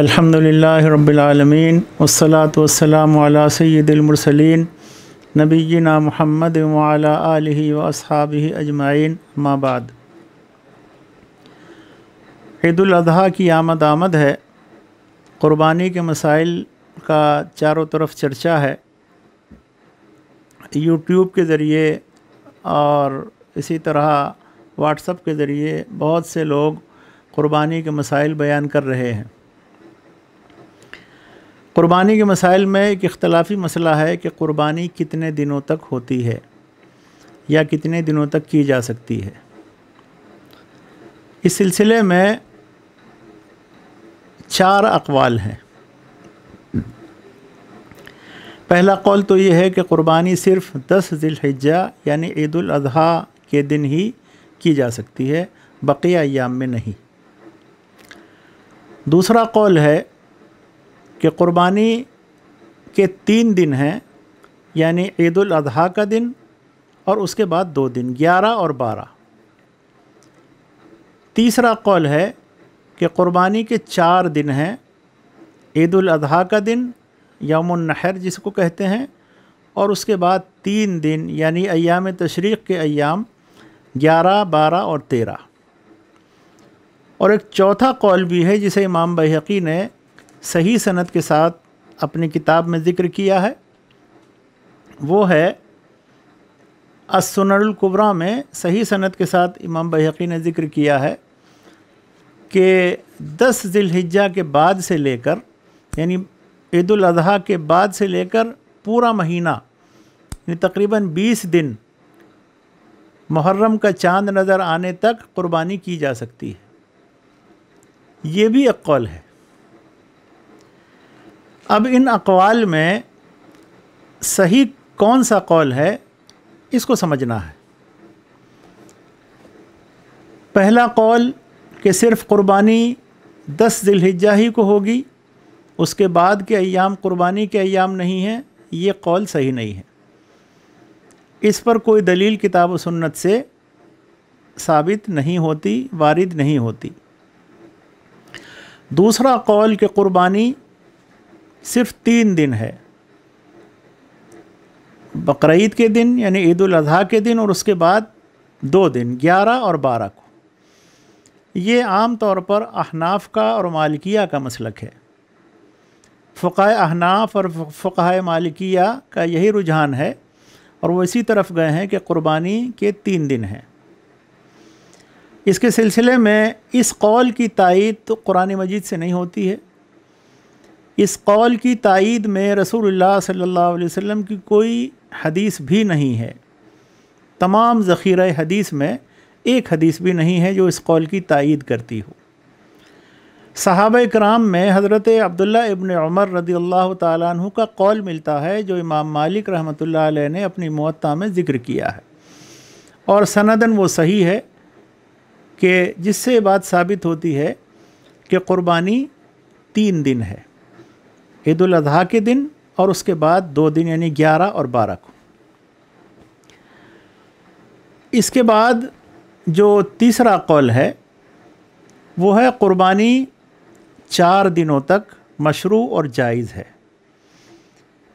अल्हम्दुलिल्लाह रब्बिलआलमीन वस्सलातु वस्सलाम अला सय्यिदिल मुरसलीन नबीना मुहम्मद व अला आलिहि व अस्हाबिहि अजमाइन अम्मा बाद ईदुल अजहा की आमद आमद है क़ुरबानी के मसाइल का चारों तरफ चर्चा है यूट्यूब के ज़रिए और इसी तरह व्हाट्सअप के ज़रिए बहुत से लोग क़ुरबानी के मसाइल बयान कर रहे हैं क़ुरबानी के मसाइल में एक इख्तलाफी मसला है कि क़ुरबानी कितने दिनों तक होती है या कितने दिनों तक की जा सकती है इस सिलसिले में चार अकवाल हैं पहला कौल तो ये है कि क़ुरबानी सिर्फ़ दस ज़िलहिज्जा यानी ईदाजी के दिन ही की जा सकती है बक़िया अयाम में नहीं दूसरा कौल है कि क़ुरबानी के तीन दिन हैं यानी ईद अजहा का दिन और उसके बाद दो दिन ग्यारह और बारह तीसरा कौल है कि क़ुरबानी के चार दिन हैं ईद अजहा का दिन नहर जिसको कहते हैं और उसके बाद तीन दिन यानी अयाम तशरीक़ के अयाम ग्यारह बारह और तेरह और एक चौथा कौल भी है जिसे इमाम बहकी ने सही सनत के साथ अपनी किताब में ज़िक्र किया है वो है असनकुबरा में सही सनत के साथ इमाम बहकी ने ज़िक्र किया है कि दस जिलहिजा के बाद से लेकर यानी ईद अजी के बाद से लेकर पूरा महीना यानी तकरीबन बीस दिन मुहर्रम का चांद नज़र आने तक क़ुरबानी की जा सकती है ये भी एक कौल है अब इन अकवाल में सही कौन सा कौल है इसको समझना है पहला कौल कि सिर्फ़ क़ुरबानी दस दिलहिजा ही को होगी उसके बाद के अयाम क़ुरबानी के अयाम नहीं हैं ये कौल सही नहीं है इस पर कोई दलील किताब व सुन्नत से साबित नहीं होती वारिद नहीं होती दूसरा कौल के क़ुरबानी सिर्फ तीन दिन है बकरीद के दिन यानी ईद अजी के दिन और उसके बाद दो दिन ग्यारह और बारह को ये आम तौर पर अहनाफ का और मालिकिया का मसलक है फ़ुक़ा अहनाफ और फ़ाय मालिकिया का यही रुझान है और वो इसी तरफ गए हैं कि कुर्बानी के तीन दिन हैं इसके सिलसिले में इस कौल की तइद तो कुरान मजीद से नहीं होती है इस कौल की तइद में रसूलुल्लाह सल्लल्लाहु अलैहि वसल्लम की कोई हदीस भी नहीं है तमाम ज़ख़ीरा हदीस में एक हदीस भी नहीं है जो इस कौल की तइद करती हो सहाब कराम में हज़रत अब्दुल्ला इबन उमर रदी अल्लाह तु का कौल मिलता है जो इमाम मालिक रहमत ने अपनी मुत्ता में ज़िक्र किया है और सनदन वो सही है कि जिससे बात साबित होती है कि क़ुरबानी तीन दिन है ईद अजी के दिन और उसके बाद दो दिन यानी ग्यारह और बारह को इसके बाद जो तीसरा कौल है वो है क़ुरबानी चार दिनों तक मशरू और जायज़ है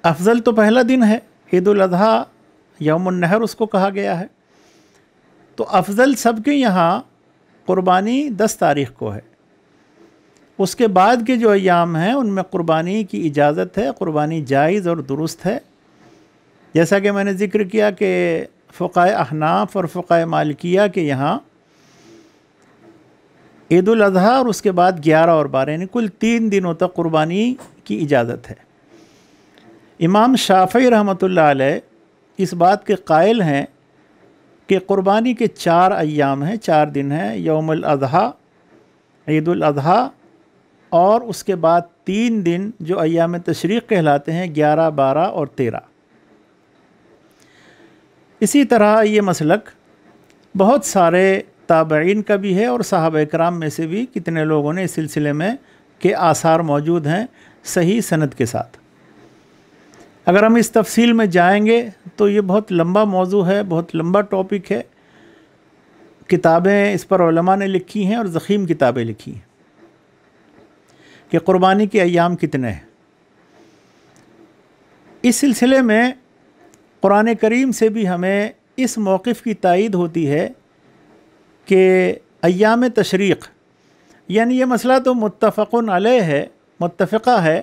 अफज़ल तो पहला दिन है ईद अजी यमर उसको कहा गया है तो अफज़ल सबके यहाँ क़ुरबानी दस तारीख़ को है उसके बाद के जो अयाम हैं उनमें क़ुरबानी की इजाज़त है क़ुरबानी जायज़ और दुरुस्त है जैसा कि मैंने ज़िक्र किया कि फ़ाय अहनाफ और फ़ाय मालिकिया के यहाँ ईद अज़हा और उसके बाद ग्यारह और बारह यानी कुल तीन दिनों तक क़ुरबानी की इजाज़त है इमाम शाफी रहमत इस बात के कायल हैं कि क़ुरबानी के चार अयाम हैं चार दिन हैं यौम अज़हा ईद अज़हा और उसके बाद तीन दिन जो अयाम तशरीक कहलाते हैं ग्यारह बारह और तेरह इसी तरह ये मसलक बहुत सारे ताबेन का भी है और साहब कराम में से भी कितने लोगों ने इस सिलसिले में के आसार मौजूद हैं सही सनद के साथ अगर हम इस तफसील में जाएंगे तो ये बहुत लंबा मौजू है बहुत लंबा टॉपिक है किताबें इस पर ने लिखी हैं और ज़ख़ीम किताबें लिखी हैं कि क़ुरबानी के अयाम कितने हैं इस सिलसिले में क़ुरान करीम से भी हमें इस मौक़ की तइद होती है कि अयाम तशरीक़ यानी ये मसला तो मुतफ़न अल है मुतफ़ा है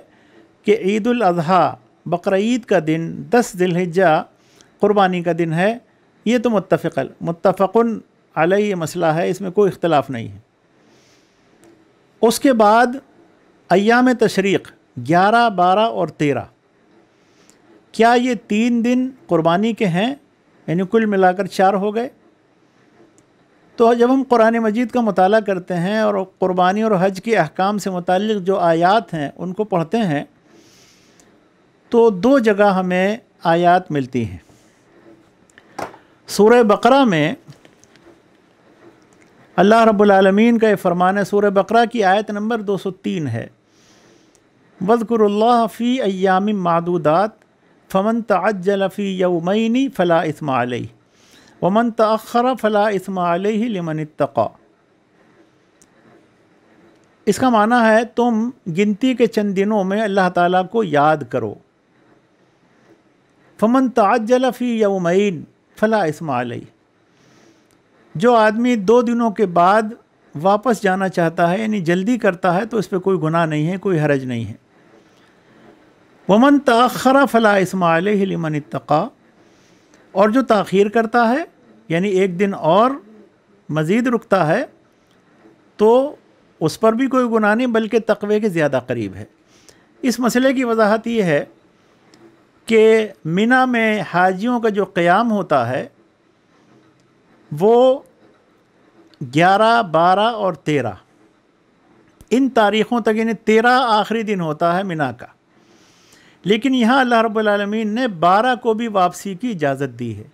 कि अजहा बकर का दिन दस दिलहिजा क़ुरबानी का दिन है ये तो मुतफ़ल मुतफ़न अल ये मसला है इसमें कोई इख्तलाफ नहीं है उसके बाद अयाम तशरीक़ ग्यारह बारह और तेरह क्या ये तीन दिन कुर्बानी के हैं यानी कुल मिलाकर चार हो गए तो जब हम कुरान मजीद का मताल करते हैं और क़ुरबानी और हज के अहकाम से मुतल जो आयात हैं उनको पढ़ते हैं तो दो जगह हमें आयात मिलती हैं सूर बकरा में अल्लाह रबालमीन का फरमान सूर बकरा की आयत नंबर 203 है वजकुरल्ला फ़ी अयाम मादूदात फ़मन तजलफ़ी यौमनी फ़ला इसमाल वमन तखर फ़ला इसमा लमन तक़ा इसका माना है तुम गिनती के चंद दिनों में अल्लाह ताला को याद करो फ़मन तजलफ़ी यौमैन फ़ला इसमाल जो आदमी दो दिनों के बाद वापस जाना चाहता है यानी जल्दी करता है तो उस पर कोई गुनाह नहीं है कोई हरज नहीं है वमन तखरा फ़ला इसमाल लिमन इतका और जो तखीर करता है यानी एक दिन और मज़ीद रुकता है तो उस पर भी कोई गुनाह नहीं बल्कि तकवे के ज़्यादा करीब है इस मसले की वजाहत ये है कि मिना में हाजियों का जो क़्याम होता है वो ग्यारह बारह और तेरह इन तारीख़ों तक यानी तेरह आखिरी दिन होता है मिना का लेकिन यहाँ अल्लाह रबालमीन ने बारह को भी वापसी की इजाज़त दी है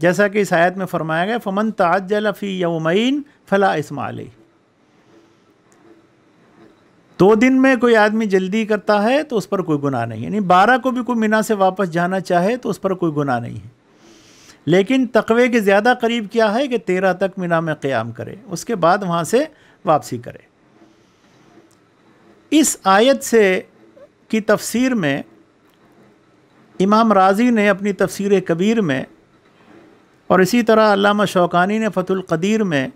जैसा कि इस आयत में फरमाया गया फमन ताजलफ़ी यौमैन फ़ला इसमाल दो दिन में कोई आदमी जल्दी करता है तो उस पर कोई गुनाह नहीं है यानी बारह को भी कोई मिना से वापस जाना चाहे तो उस पर कोई गुनाह नहीं है लेकिन तकवे के ज़्यादा करीब क्या है कि तेरह तक मीना में क़्याम करे उसके बाद वहाँ से वापसी करे इस आयत से की तफसीर में इमाम राजी ने अपनी तफसीर कबीर में और इसी तरह अल्लामा शौकानी ने फतुल कदीर में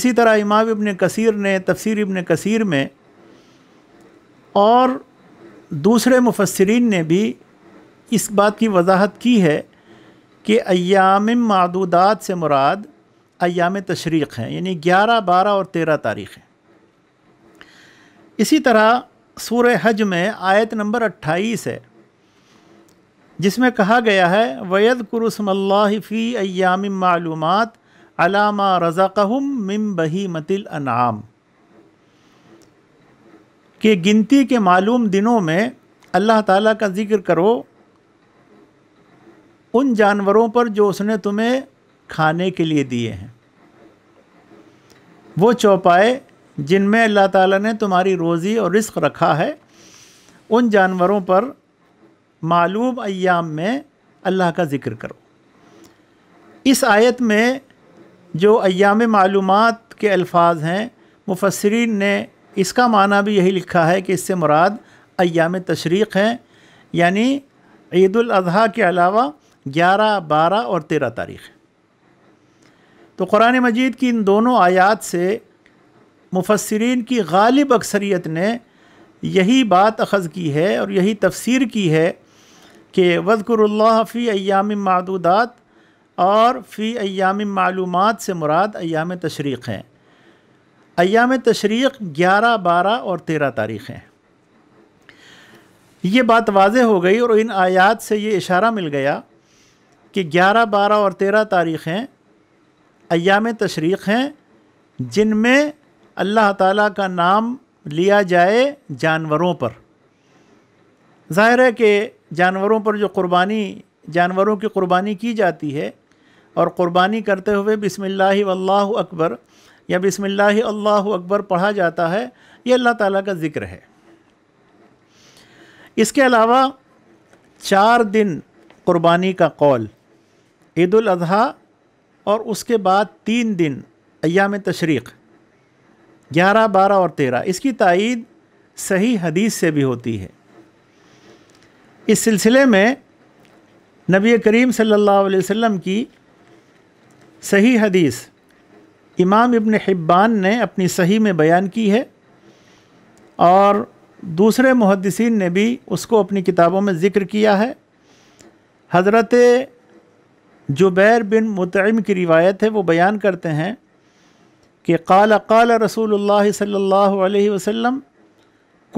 इसी तरह इमाम इबन कसीर ने तफसीर इबन कसीर में और दूसरे मुफसरीन ने भी इस बात की वजाहत की है कि अयाम मदूदात से मुराद अयाम तशरीक़ हैं यानी ग्यारह बारह और तेरह तारीख हैं इसी तरह सूर हज में आयत नंबर अट्ठाईस है जिसमें कहा गया है वैद कुरसमल्लाफ़ी अयाम मालूम अलामा रज़ाकहम मम बही मतिल अनाम के गिनती के मालूम दिनों में अल्लाह ताला का ज़िक्र करो उन जानवरों पर जो उसने तुम्हें खाने के लिए दिए हैं वो चौपाए जिनमें अल्लाह ताला ने तुम्हारी रोज़ी और रिस्क रखा है उन जानवरों पर मालूम अयाम में अल्लाह का ज़िक्र करो इस आयत में जो अयाम मालूम के अल्फाज हैं मुफसरीन ने इसका माना भी यही लिखा है कि इससे मुराद अयाम तशरीक़ हैं यानी ईद के अलावा ग्यारह बारह और तेरह तारीख तो कुरान मजीद की इन दोनों आयात से मुफसरीन की गालिब अक्सरीत ने यही बात अखज़ की है और यही तफसीर की है कि फ़ी अयाम मादूदात और फ़ी अयाम मालूम से मुराद अयाम तशरीक़ हैं अयाम तशरीक़ ग्यारह बारह और तेरह तारीख़ हैं ये बात वाज हो गई और इन आयात से ये इशारा मिल गया कि 11, 12 और 13 तारीखें अयाम तशरीक़ हैं जिनमें अल्लाह ताला का नाम लिया जाए जानवरों पर ज़ाहिर है कि जानवरों पर जो कुर्बानी जानवरों की कुर्बानी की जाती है और कुर्बानी करते हुए बिसमिल्लाह वल्लाह अकबर या बिसमिल्लाह अकबर पढ़ा जाता है ये अल्लाह ताला का ज़िक्र है इसके अलावा चार दिन कुर्बानी का कौल ईद अजहा और उसके बाद तीन दिन अयाम तशरीक़ ग्यारह बारह और तेरह इसकी तइद सही हदीस से भी होती है इस सिलसिले में नबी करीम सल्लल्लाहु अलैहि वसल्लम की सही हदीस इमाम इब्न हिब्बान ने अपनी सही में बयान की है और दूसरे मुहदसिन ने भी उसको अपनी किताबों में ज़िक्र किया है हज़रत जुबैर बिन मुतम की रिवायत है वो बयान करते हैं कि काल काल रसूल सल्ला वसम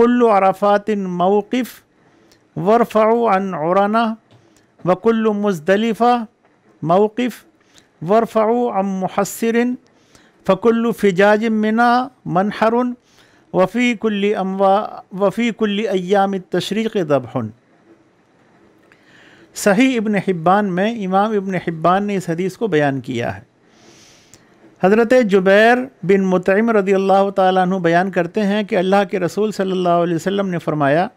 कुल्लु अराफ़ात मौक़फ़ वरफ़ान औराना वकुल्ल मुजदलिफ़ा मौक़फ़ वरफ़ाम महसरन फ़िजाज मिना मनहरुन वफ़ी कुल्ली अमवा वफ़ी कुल्ली अयाम तशरीक़ दबहन सही इब्न हिब्बान में इमाम इब्न हिब्बान ने इस हदीस को बयान किया है हज़रत जुबैर बिन मुतम रदी अल्लाह तु बयान करते हैं कि अल्लाह के रसूल सल्लल्लाहु अलैहि वसल्लम ने फ़रमाया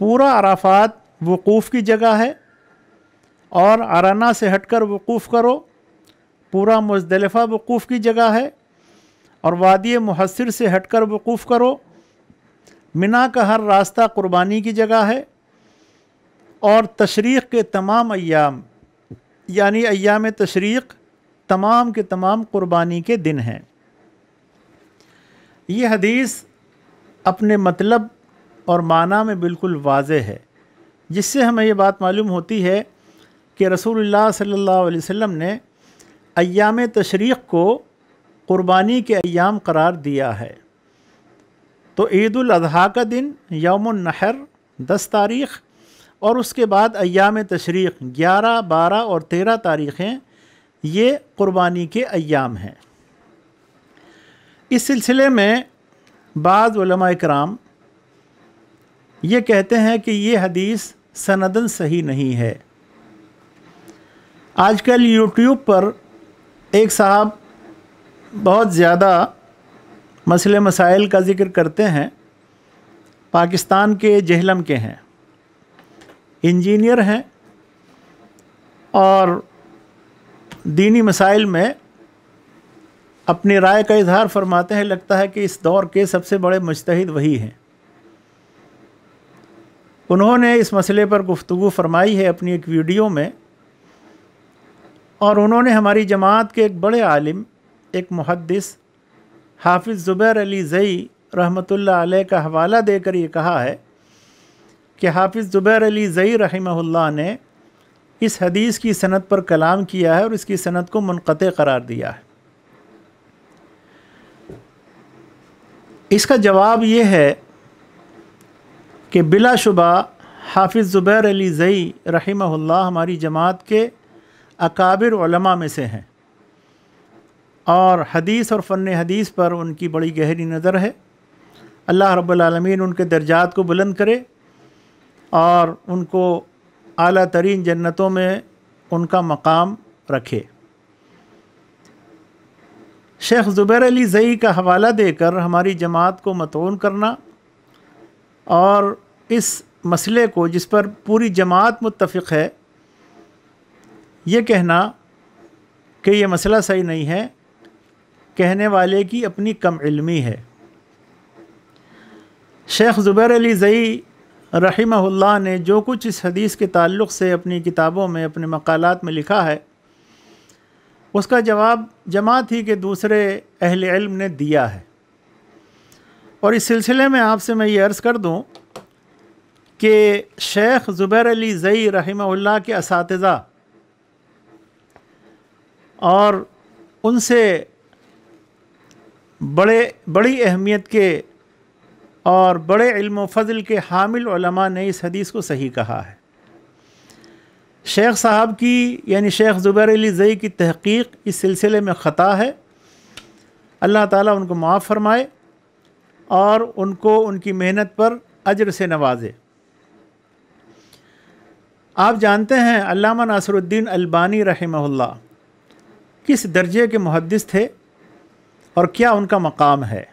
पूरा अराफ़ात वक़ूफ़ की जगह है और आराना से हटकर वक़ूफ़ करो पूरा मुजदलफ़ा वक़ूफ़ की जगह है और वादी महसर से हटकर वक़ूफ़ करो मिना का हर रास्ता क़ुरबानी की जगह है और तशरीक़ के तमाम अयाम यानी अयाम तशरीक़ तमाम के तमाम क़ुरबानी के दिन हैं ये हदीस अपने मतलब और माना में बिल्कुल वाज है जिससे हमें ये बात मालूम होती है कि रसूलुल्लाह सल्लल्लाहु अलैहि वसल्लम ने अयाम तशरीक़ को क़ुरबानी के अयाम करार दिया है तो ईद अजहा का दिन यौम नहर दस तारीख़ और उसके बाद अयाम तशरीक़ ग्यारह बारह और तेरह तारीख़ें ये क़ुरबानी के अयाम हैं इस सिलसिले में बाज़ कराम ये कहते हैं कि ये हदीस सनदन सही नहीं है आजकल यूट्यूब पर एक साहब बहुत ज़्यादा मसले मसाइल का ज़िक्र करते हैं पाकिस्तान के जहलम के हैं इंजीनियर हैं और दीनी मसाइल में अपनी राय का इजहार फरमाते हैं लगता है कि इस दौर के सबसे बड़े मुश्तद वही हैं उन्होंने इस मसले पर गुफ्तु फरमाई है अपनी एक वीडियो में और उन्होंने हमारी जमात के एक बड़े आलिम एक मुहदस हाफिज़ ज़ुबैर अली ज़ई रहमतुल्लाह अलैह का हवाला देकर ये कहा है कि हाफिज़ ज़ुबैर अली ज़ई रहीमहुल्ला ने इस हदीस की सनत पर कलाम किया है और इसकी सनत को मनक़ करार दिया है इसका जवाब ये है कि बिलाशुबा हाफिज़ ज़ुबैर अली ज़ई रहीमहुल्ला हमारी जमात के अकाबिर उलमा में से हैं और हदीस और फ़न हदीस पर उनकी बड़ी गहरी नज़र है अल्लाह रब्बुल उनके दर्जात को बुलंद करे और उनको अली तरीन जन्नतों में उनका मकाम रखे शेख ज़ुबैर अली ज़ई का हवाला देकर हमारी जमात को मतून करना और इस मसले को जिस पर पूरी जमात मुतफ़ है ये कहना कि यह मसला सही नहीं है कहने वाले की अपनी कम इलमी है शेख ज़ुबैर अली ज़ई रहीमहुल्लाह ने जो कुछ इस हदीस के ताल्लुक़ से अपनी किताबों में अपने मकालत में लिखा है उसका जवाब जमात ही के दूसरे अहल इल्म ने दिया है और इस सिलसिले में आपसे मैं ये अर्ज़ कर दूँ कि शेख ज़ुबैर अली ज़ई रहीमहुल्लाह के इस और उनसे बड़े बड़ी अहमियत के और बड़े इल्म फ़ज़ल के हामिल ने इस हदीस को सही कहा है शेख साहब की यानी शेख ज़ुबैर अली ज़ई की तहकीक इस सिलसिले में ख़ता है अल्लाह ताला उनको माफ़ फरमाए और उनको उनकी मेहनत पर अजर से नवाजे आप जानते हैं अल्लामा नासरुद्दीन अल्बानी रहमहुल्ला किस दर्जे के मुहदस थे और क्या उनका मकाम है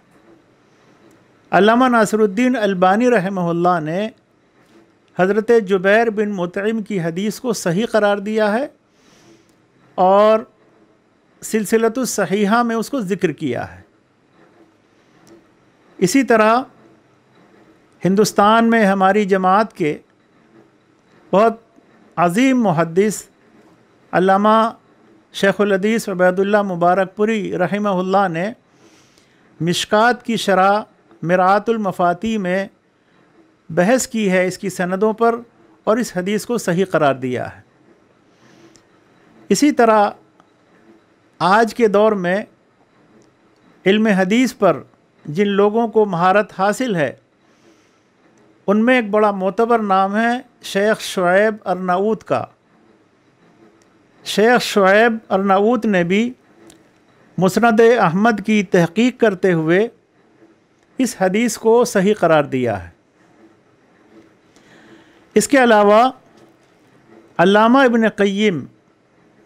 अलामा नासरुद्दीन अलबानी रहमहुल्ला ने हज़रत जुबैर बिन मुतम की हदीस को सही करार दिया है और सिलसिलत सहीहा में उसको ज़िक्र किया है इसी तरह हिंदुस्तान में हमारी जमात के बहुत अज़ीम मुहदस अलामा शेखुलदीस वबैदुल्ला मुबारकपुरी रहमहुल्ला ने मिशकात की शरा मफ़ाती में बहस की है इसकी सनदों पर और इस हदीस को सही करार दिया है इसी तरह आज के दौर में इल्म हदीस पर जिन लोगों को महारत हासिल है उनमें एक बड़ा मोतबर नाम है शेख शुएब अरनाऊत का शेख शुएब अरनाऊत ने भी मुसनद अहमद की तहकीक करते हुए इस हदीस को सही करार दिया है इसके अलावा अलामा इबन क़य्यम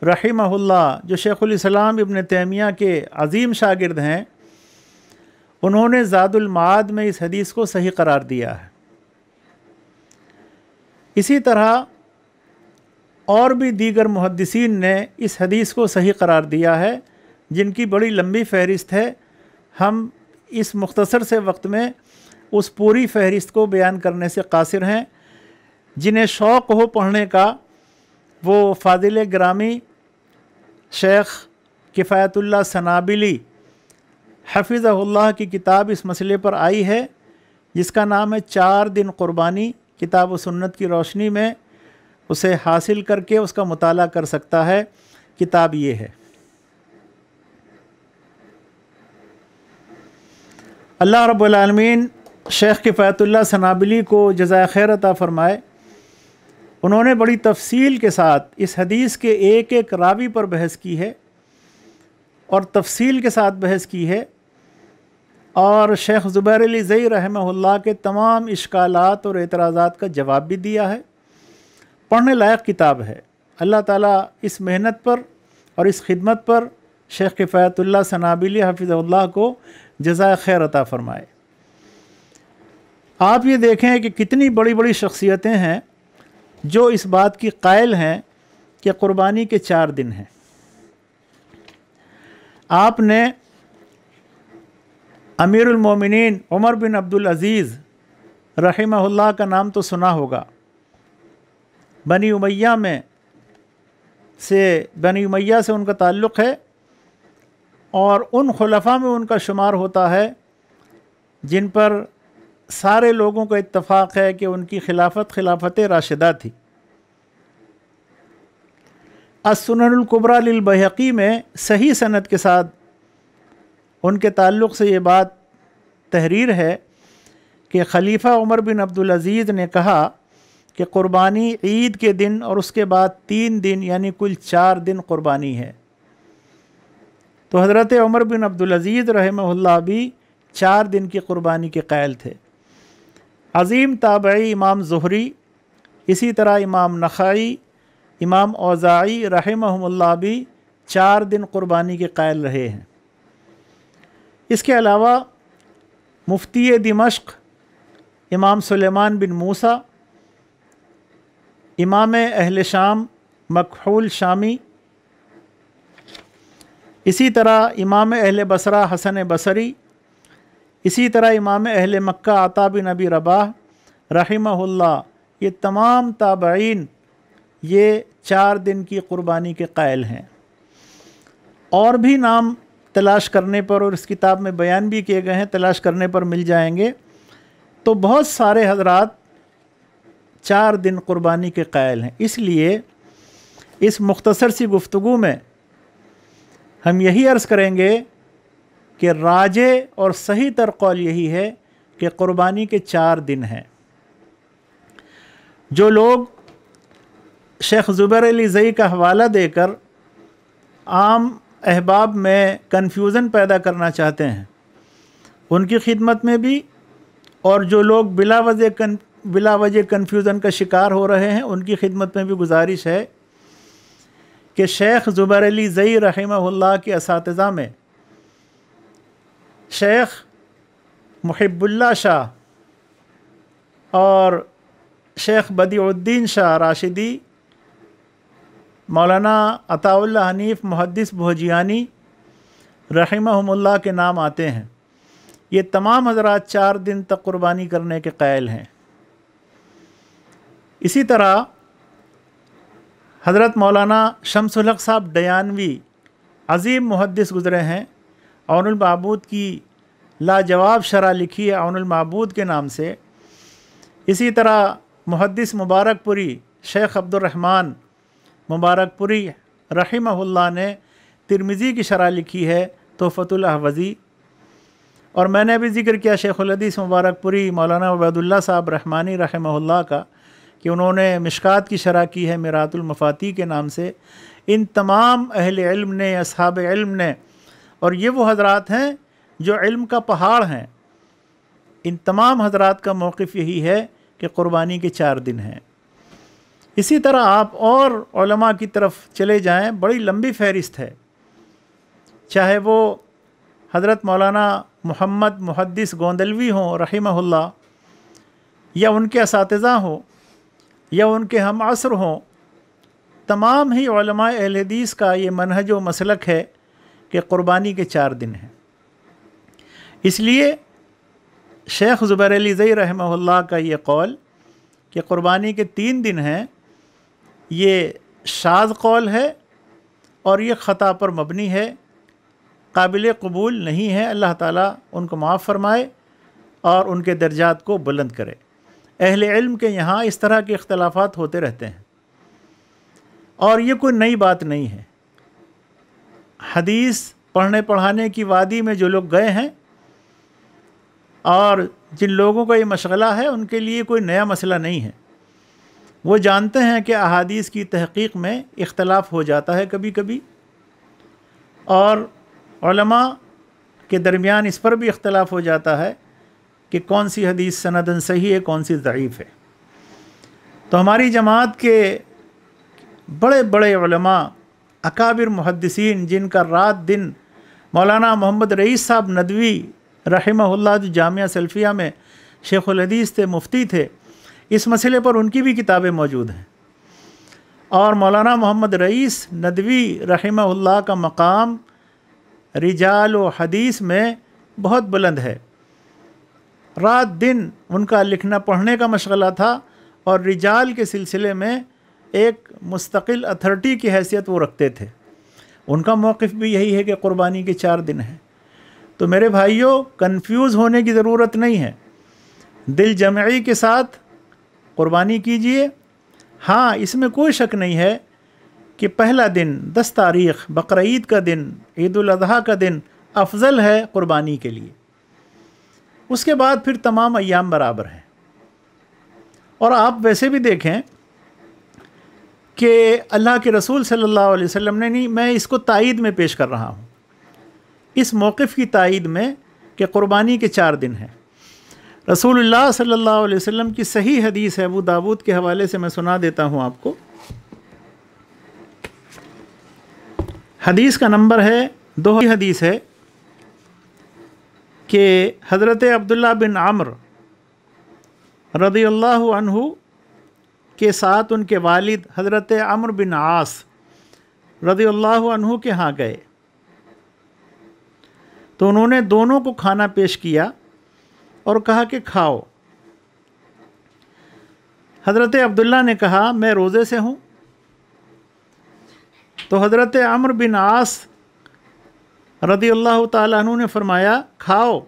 रहीमहुल्ला जो उम इबन तैमिया के अज़ीम शागिर्द हैं उन्होंने ज़ादुलमाद में इस हदीस को सही करार दिया है इसी तरह और भी दीगर मुहदसिन ने इस हदीस को सही करार दिया है जिनकी बड़ी लंबी फहरिस्त है हम इस मुख्तसर से वक्त में उस पूरी फहरिस्त को बयान करने से कासिर हैं जिन्हें शौक़ हो पढ़ने का वो फादिल ग्रामी शेख किफ़ायतुल्ला सनाबिली हफिज़ल्ला की किताब इस मसले पर आई है जिसका नाम है चार दिन क़ुरबानी किताब व सुन्नत की रोशनी में उसे हासिल करके उसका मताल कर सकता है किताब ये है अल्लाह रबालमीन शेख किफ़ायतुल्ला सनाबली को जज़ाय खैर अता फ़रमाए उन्होंने बड़ी तफसील के साथ इस हदीस के एक एक रावी पर बहस की है और तफसील के साथ बहस की है और शेख ज़ुबैर अली ज़ई रहा के तमाम इश्कालात और एतराज़ा का जवाब भी दिया है पढ़ने लायक किताब है अल्लाह ताला इस मेहनत पर और इस खिदमत पर शेख किफ़ायतुल्ला सनाबिली हफिज़ल्ला को जजाय खैर अता फ़रमाए आप ये देखें कि कितनी बड़ी बड़ी शख्सियतें हैं जो इस बात की कायल हैं कि क़ुरबानी के चार दिन हैं आपने अमीरमिन उमर बिन अब्दुल अज़ीज़ रहीमहुल्लाह का नाम तो सुना होगा बनी उमैया में से बनी उमैया से उनका ताल्लुक़ है और उन खलफा में उनका शुमार होता है जिन पर सारे लोगों का इतफ़ाक़ है कि उनकी खिलाफत खिलाफत राशिदा थी असनकुबरा लिलबहकी में सही सनत के साथ उनके ताल्लुक़ से ये बात तहरीर है कि खलीफ़ा उमर बिन अब्दुलज़ीज़ ने कहा कि क़ुरबानी ईद के दिन और उसके बाद तीन दिन यानी कुल चार दिन क़ुरबानी है तो हज़रत उमर बिन अब्दुलज़ीज़ रहमल्ला भी चार दिन की क़ुरबानी के क़ायल थे अज़ीम ताबई इमाम जहरी इसी तरह इमाम नखाई इमाम ओज़ाई रहमल्ला भी चार दिन क़ुरबानी के क़ायल रहे हैं इसके अलावा मुफ्ती दिमश्क इमाम सुलेमान बिन मूसा इमाम अहल शाम मकहूल शामी इसी तरह इमाम अहल बसरा हसन बसरी इसी तरह इमाम अहल मक्का आता बिन अबी रबाह ये तमाम ताबीन ये चार दिन की क़ुरबानी के कायल हैं और भी नाम तलाश करने पर और इस किताब में बयान भी किए गए हैं तलाश करने पर मिल जाएंगे तो बहुत सारे हजरत चार दिन क़ुरबानी के कायल हैं इसलिए इस मुख्तसर सी गुफ्तु में हम यही अर्ज़ करेंगे कि राजे और सही तरकौल यही है कि क़ुरबानी के चार दिन हैं जो लोग शेख ज़ुबैर अली ज़ई का हवाला देकर आम अहबाब में कन्फ्यूज़न पैदा करना चाहते हैं उनकी खिदमत में भी और जो लोग बिला वजह कन बिला वजह कन्फ्यूज़न का शिकार हो रहे हैं उनकी खिदमत में भी गुजारिश है कि शेख ज़ुबर अली ज़ई रहमल्ला के इस में शेख मुहिबुल्ला शाह और शेख बदीउद्दीन शाह राशिदी मौलाना अताउल हनीफ़ मुहदस भोजियानी रहमहमुल्ला के नाम आते हैं ये तमाम हजरात चार दिन तक कुर्बानी करने के कायल हैं इसी तरह हज़रत मौलाना शमसुलक साहब डयानवी अज़ीम मुहदस गुज़रे हैं औनबाबूद की लाजवाब शरा लिखी है औनबाबूद के नाम से इसी तरह मुहदस मुबारकपुरी शेख अब्दुलरहमान मुबारकपुरी रहीमहुल्ला ने तिरमिज़ी की शरह लिखी है तोहफ़तुलहवज़ी और मैंने भी जिक्र किया शेखुलदीस मुबारकपुरी मौलाना वबैदुल्ला साहब रहमानी रहमल्ला का कि उन्होंने मिशकात की शरह की है मफ़ाती के नाम से इन तमाम अहल इल्म ने असहाब इल्म ने और ये वो हजरात हैं जो इल्म का पहाड़ हैं इन तमाम हजरात का मौक़ यही है कि क़ुरबानी के चार दिन हैं इसी तरह आप और ओलमा की तरफ चले जाएं बड़ी लंबी फहरिस्त है चाहे वो हज़रत मौलाना मोहम्मद मुहदस गोंदलवी हों रही या उनके इस हों या उनके हम असर हों तमाम ही हदीस का ये मनहज व मसलक है कि क़ुरबानी के चार दिन हैं इसलिए शेख ज़ुबैर अली ज़ई रहमल्ला का ये कौल कि क़ुरबानी के तीन दिन हैं ये शाद कौल है और ये ख़ता पर मबनी है काबिल कबूल नहीं है अल्लाह ताला उनको माफ़ फरमाए और उनके दर्जात को बुलंद करे अहल इल्म के यहाँ इस तरह के अख्तिलाफ़ात होते रहते हैं और ये कोई नई बात नहीं है हदीस पढ़ने पढ़ाने की वादी में जो लोग गए हैं और जिन लोगों का ये मशगला है उनके लिए कोई नया मसला नहीं है वो जानते हैं कि अहादीस की तहकीक में इख्तलाफ हो जाता है कभी कभी और के दरमियान इस पर भी इख्तलाफ हो जाता है कि कौन सी हदीस सनदन सही है कौन सी ज़ीफ़ है तो हमारी जमात के बड़े बड़े अकाबिर मुहदसिन जिनका रात दिन मौलाना मोहम्मद रईस साहब नदवी रहमल्ला जो जामिया सेल्फिया में शेख हदीस थे मुफ्ती थे इस मसले पर उनकी भी किताबें मौजूद हैं और मौलाना मोहम्मद रईस नदवी रहमल्ला का मकाम रिजाल हदीस में बहुत बुलंद है रात दिन उनका लिखना पढ़ने का मशगला था और रिजाल के सिलसिले में एक मुस्तकिल अथॉरिटी की हैसियत वो रखते थे उनका मौक़ भी यही है कि क़ुरबानी के चार दिन हैं तो मेरे भाइयों कंफ्यूज होने की ज़रूरत नहीं है दिल जमी के साथ क़ुरबानी कीजिए हाँ इसमें कोई शक नहीं है कि पहला दिन दस तारीख़ बकर का दिन ईद का दिन अफज़ल है क़ुरबानी के लिए उसके बाद फिर तमाम अयाम बराबर हैं और आप वैसे भी देखें कि अल्लाह के रसूल सल्लल्लाहु अलैहि वसल्लम ने नहीं मैं इसको तइद में पेश कर रहा हूँ इस मौक़ की तइद में कि क़ुरबानी के चार दिन हैं रसूलुल्लाह सल्लल्लाहु अलैहि वसल्लम की सही हदीस है अबू दाऊद के हवाले से मैं सुना देता हूँ आपको हदीस का नंबर है दो हदीस है कि हज़रत अब्दुल्ला बिन आमर रदी के साथ उनके वालिद हज़रत अमर बिन आस रदी के यहाँ गए तो उन्होंने दोनों को खाना पेश किया और कहा कि खाओ हज़रत अब्दुल्ला ने कहा मैं रोज़े से हूँ तो हज़रत अमर बिन आस रदी अल्लाह तु ने फरमाया खाओ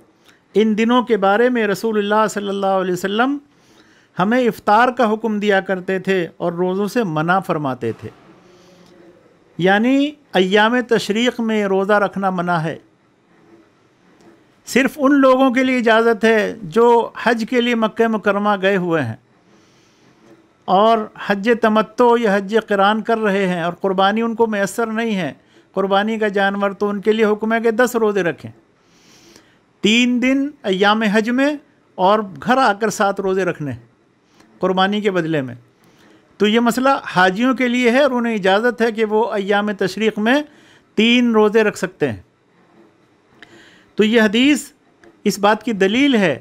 इन दिनों के बारे में रसूल सल्लल्लाहु अलैहि वसल्लम हमें इफ़ार का हुक्म दिया करते थे और रोज़ों से मना फरमाते थे यानी अयाम तशरीक़ में रोज़ा रखना मना है सिर्फ़ उन लोगों के लिए इजाज़त है जो हज के लिए मक् मकरमा गए हुए हैं और हज तमत्तो या हज करान कर रहे हैं और क़ुरबानी उनको मैसर नहीं है कुर्बानी का जानवर तो उनके लिए हुक्म है कि दस रोज़े रखें तीन दिन अयाम हज में और घर आकर सात रोज़े रखने कुर्बानी के बदले में तो ये मसला हाजियों के लिए है और उन्हें इजाज़त है कि वो अयाम तशरीक़ में तीन रोज़े रख सकते हैं तो ये हदीस इस बात की दलील है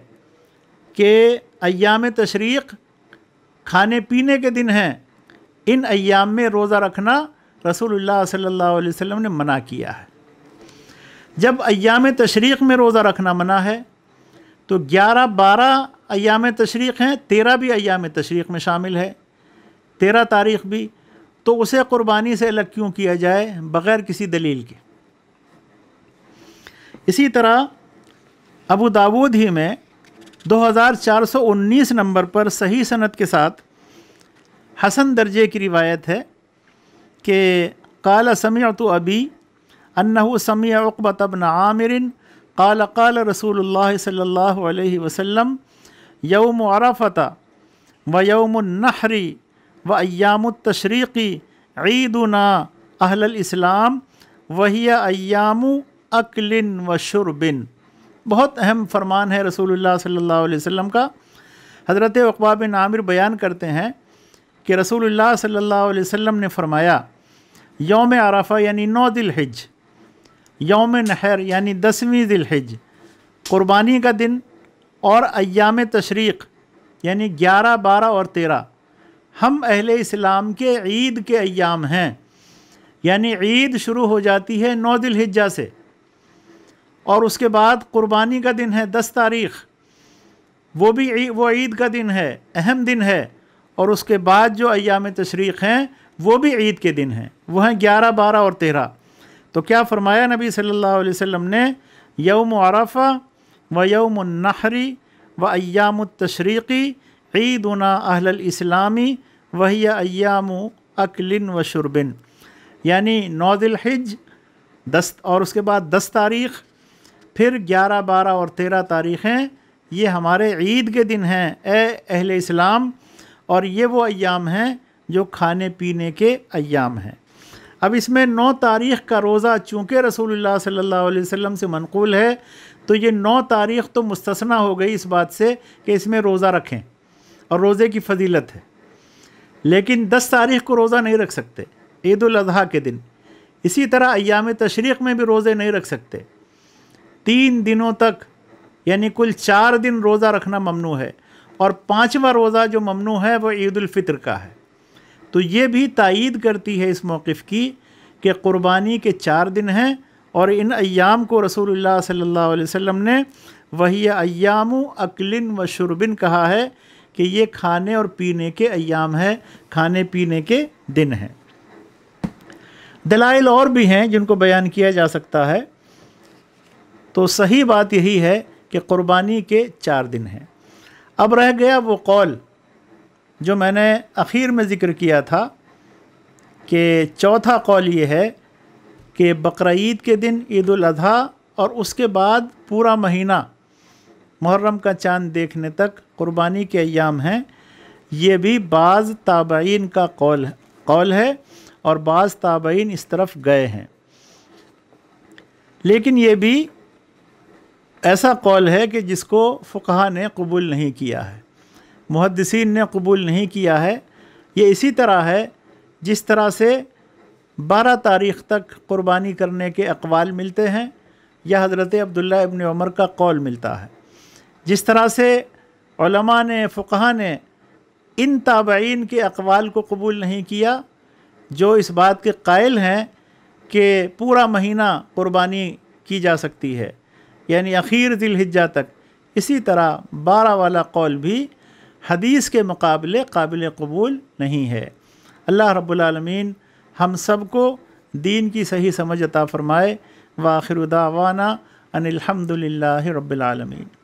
कि अयाम तशरीक़ खाने पीने के दिन हैं इन अयाम में रोज़ा रखना रसूलुल्लाह सल्लल्लाहु अलैहि वसल्लम ने मना किया है जब अयाम तशरीक़ में रोज़ा रखना मना है तो ग्यारह बारह अयाम तशरीक़ हैं तेरह भी अयाम तशरीक़ में शामिल है तेरह तारीख़ भी तो उसे क़ुरबानी से अलग क्यों किया जाए बग़ैर किसी दलील के इसी तरह अबू दाऊद ही में 2419 नंबर पर सही सनत के साथ हसन दर्जे की रिवायत है कि काल समिया तो अबी अन्नहु समिया उकबत अबन आमिरन कल कल रसूल सल्ला वसम यौम अराफ़ता व यौम नहरी व अयाम तशरीक़ी ईदना अहलस्लाम वहिया अयाम अक्लिन व शुरबिन बहुत अहम फरमान है रसूलुल्लाह सल्लल्लाहु अलैहि का हज़रत अकबाबिन आमिर बयान करते हैं कि रसूलुल्लाह सल्लल्लाहु अलैहि ने फरमाया योम आरफा यानी नौ दिलहिज योम नहर यानी दसवीं दिलहिज क़ुरबानी का दिन और अयाम तशरीक़ यानी ग्यारह बारह और तेरह हम अहले इस्लाम के ईद के अयाम हैं यानी ईद शुरू हो जाती है नौ दिलहिजा से और उसके बाद क़ुरबानी का दिन है दस तारीख़ वो भी वो ईद का दिन है अहम दिन है और उसके बाद जो अयाम तशरीक़ हैं वो भी ईद के दिन हैं वह हैं ग्यारह बारह और तेरह तो क्या फरमाया नबी सल्लल्लाहु अलैहि वसल्लम ने यौम आरफा व यौम नहरी व अयाम तशरीक़ी उना अहल इस्लामी वही अयाम अकलिन व शुरबिन यानी नौदिलहिज दस और उसके बाद दस तारीख़ फिर ग्यारह बारह और तेरह तारीख़ें ये हमारे ईद के दिन हैं ए अहल इस्लाम और ये वो अयाम हैं जो खाने पीने के अयाम हैं अब इसमें नौ तारीख़ का रोज़ा चूँकि रसूलुल्लाह सल्लल्लाहु अलैहि वसल्लम से मनकूल है तो ये नौ तारीख़ तो मुस्तना हो गई इस बात से कि इसमें रोज़ा रखें और रोज़े की फजीलत है लेकिन दस तारीख़ को रोज़ा नहीं रख सकते ईद अजी के दिन इसी तरह अयाम तशरीक़ में भी रोज़े नहीं रख सकते तीन दिनों तक यानी कुल चार दिन रोज़ा रखना ममनू है और पाँचवा रोज़ा जो ममनू है वह ईदालफ़ितर का है तो ये भी तइद करती है इस मौक़ की कि क़ुरबानी के चार दिन हैं और इन अयाम को रसूल सल्ला वम ने वही अयाम अकलिन व शुरबिन कहा है कि ये खाने और पीने के अयाम है खाने पीने के दिन हैं दलाइल और भी हैं जिनको बयान किया जा सकता है तो सही बात यही है कि क़ुरबानी के चार दिन हैं अब रह गया वो कौल जो मैंने अखीर में ज़िक्र किया था कि चौथा कौल ये है कि बकरीद के दिन ईद अजी और उसके बाद पूरा महीना मुहर्रम का चांद देखने तक क़ुरबानी के अयाम हैं ये भी बाज़ ताबीन का कौल कौल है और बाज़ ताबीन इस तरफ गए हैं लेकिन ये भी ऐसा कौल है कि जिसको फ़ुकहा ने कबूल नहीं किया है मुहदसिन ने कबूल नहीं किया है ये इसी तरह है जिस तरह से बारह तारीख तक क़ुरबानी करने के अकवाल मिलते हैं यह हज़रत अब्दुल्ला इबन उमर का कौल मिलता है जिस तरह से ने फ़ा ने इन ताबीन के अकवाल को कबूल नहीं किया जो इस बात के कायल हैं कि पूरा महीना क़ुरबानी की जा सकती है यानी अखीर दिलहिजा तक इसी तरह बारह वाला कौल भी हदीस के मुकाबले काबिल कबूल नहीं है अल्लाह रब्लमीन हम सब को दीन की सही समझ अता फ़रमाए वाखिर दावाना अनिलहमदिल्ला रबालमीन